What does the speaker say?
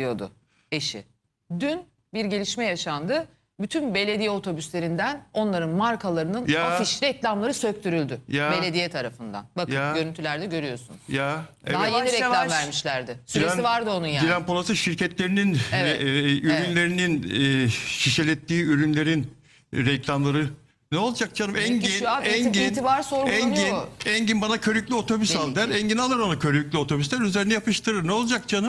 diyordu eşi. Dün bir gelişme yaşandı. Bütün belediye otobüslerinden onların markalarının Ya. afiş reklamları söktürüldü. Ya. belediye tarafından. Bakın Ya. görüntülerde görüyorsunuz. Ya evet. Daha yeni reklam yavaş. vermişlerdi. Süresi Dilan- vardı onun yani. Dilan Polat'ı şirketlerinin e, Evet. e, e, ürünlerinin e, şişelettiği ürünlerin reklamları ne olacak canım Engin şu an Engin itibar Engin Engin bana körüklü otobüs al der. Engin alır onu körüklü otobüsler üzerine yapıştırır. Ne olacak canım?